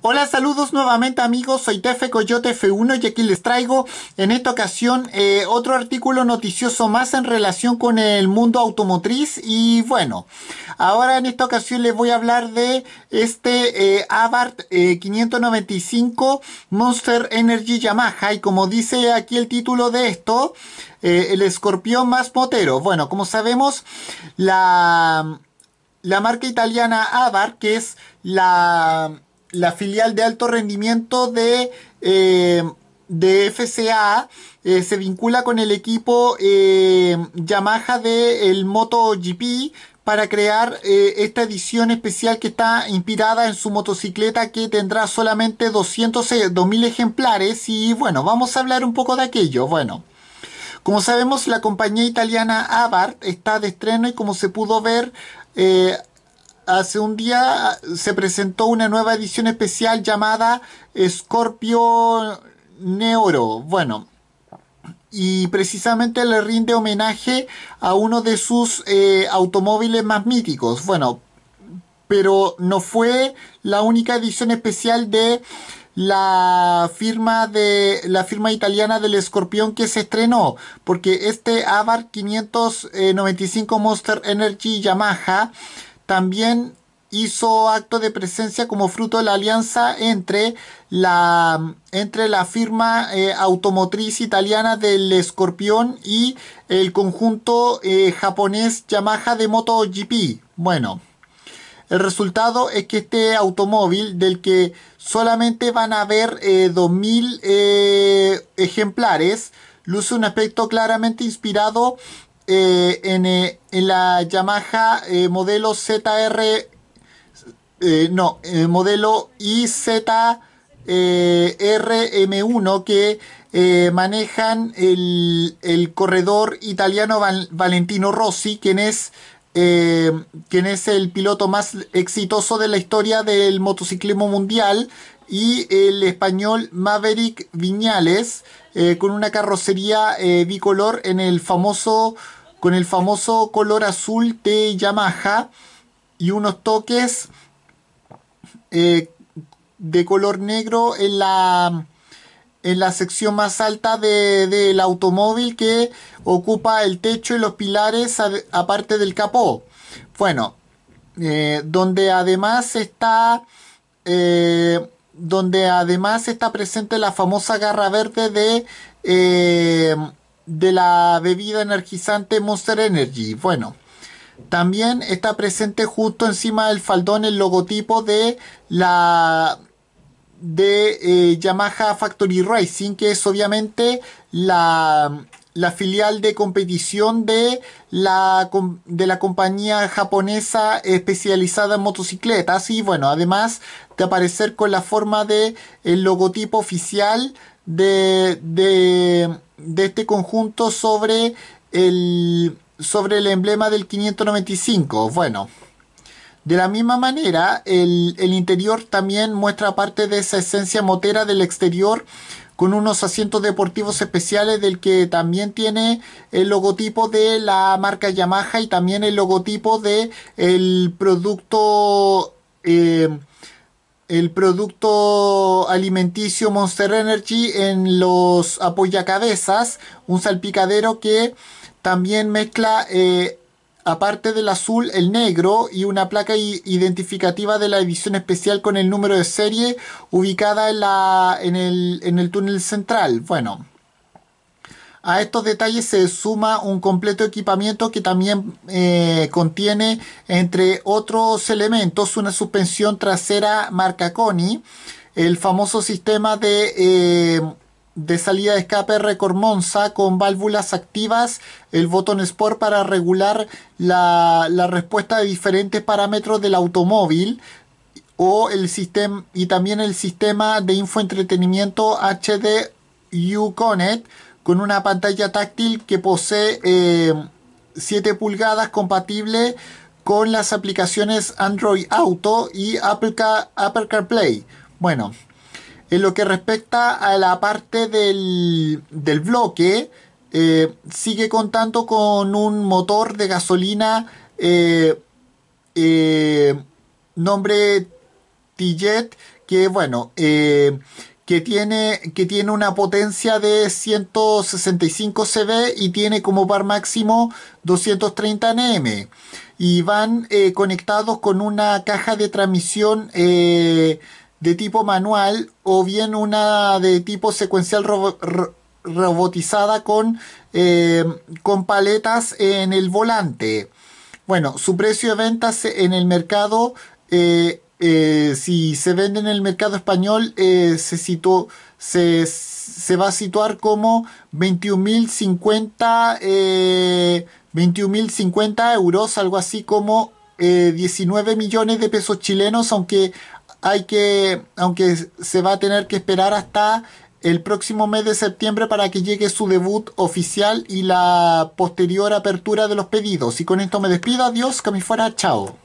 Hola, saludos nuevamente amigos, soy Tefe Coyote F1 y aquí les traigo en esta ocasión eh, otro artículo noticioso más en relación con el mundo automotriz y bueno, ahora en esta ocasión les voy a hablar de este eh, Abarth 595 eh, Monster Energy Yamaha y como dice aquí el título de esto, eh, el escorpión más motero. Bueno, como sabemos, la, la marca italiana Abarth, que es la la filial de alto rendimiento de, eh, de FCA eh, se vincula con el equipo eh, Yamaha del Moto MotoGP para crear esta edición especial que está inspirada en su motocicleta que tendrá solamente 200, 2.000 ejemplares y bueno, vamos a hablar un poco de aquello. Bueno. Como sabemos, la compañía italiana Abarth está de estreno y como se pudo ver hace un día se presentó una nueva edición especial llamada Scorpio Neuro. Bueno, y precisamente le rinde homenaje a uno de sus eh, automóviles más míticos. Bueno, pero no fue la única edición especial de la firma de la firma italiana del escorpión que se estrenó porque este Avar 595 eh, Monster Energy Yamaha también hizo acto de presencia como fruto de la alianza entre la, entre la firma eh, automotriz italiana del Escorpión y el conjunto eh, japonés Yamaha de MotoGP. Bueno, el resultado es que este automóvil del que solamente van a haber 2.000 eh, ejemplares luce un aspecto claramente inspirado eh, eh, en, la Yamaha eh, modelo ZR, no, modelo IZRM1 que manejan el, corredor italiano Valentino Rossi, quien es, quien es el piloto más exitoso de la historia del motociclismo mundial, y el español Maverick Viñales con una carrocería bicolor en el famoso con el famoso color azul de Yamaha y unos toques eh, de color negro en la, en la sección más alta del automóvil que ocupa el techo y los pilares aparte del capó. Bueno, eh, donde además está... Eh, donde además está presente la famosa garra verde de de la bebida energizante Monster Energy. Bueno, también está presente justo encima del faldón el logotipo de la de eh, Yamaha Factory Racing, que es obviamente la, la filial de competición de la, de la compañía japonesa especializada en motocicletas. Y bueno, además de aparecer con la forma de el logotipo oficial de, este conjunto sobre el, sobre el emblema del 595. Bueno, de la misma manera, el, interior también muestra parte de esa esencia motera del exterior con unos asientos deportivos especiales del que también tiene el logotipo de la marca Yamaha y también el logotipo de el producto eh, el producto alimenticio Monster Energy en los apoyacabezas, un salpicadero que también mezcla, eh, aparte del azul, el negro y una placa identificativa de la edición especial con el número de serie ubicada en, la, en, el, en el túnel central. Bueno, a estos detalles se suma un completo equipamiento que también eh, contiene, entre otros elementos, una suspensión trasera marca Coni, el famoso sistema de... Eh, de salida de escape Record Monza con válvulas activas, el botón Sport para regular la, respuesta de diferentes parámetros del automóvil o el sistema y también el sistema de infoentretenimiento HD U-Connect con una pantalla táctil que posee 7 eh, pulgadas compatible con las aplicaciones Android Auto y Apple, Apple CarPlay. Bueno, en lo que respecta a la parte del, bloque, eh, sigue contando con un motor de gasolina eh, nombre t que bueno, que tiene, que tiene una potencia de 165 CV y tiene como par máximo 230 Nm. Y van eh, conectados con una caja de transmisión eh, de tipo manual o bien una de tipo secuencial robotizada con, eh, con paletas en el volante. Bueno, su precio de ventas en el mercado eh, si se vende en el mercado español, eh, se, se, va a situar como 21.050 eh, euros, algo así como 19 millones de pesos chilenos, aunque, hay que, aunque se va a tener que esperar hasta el próximo mes de septiembre para que llegue su debut oficial y la posterior apertura de los pedidos. Y con esto me despido, adiós, que me fuera, chao.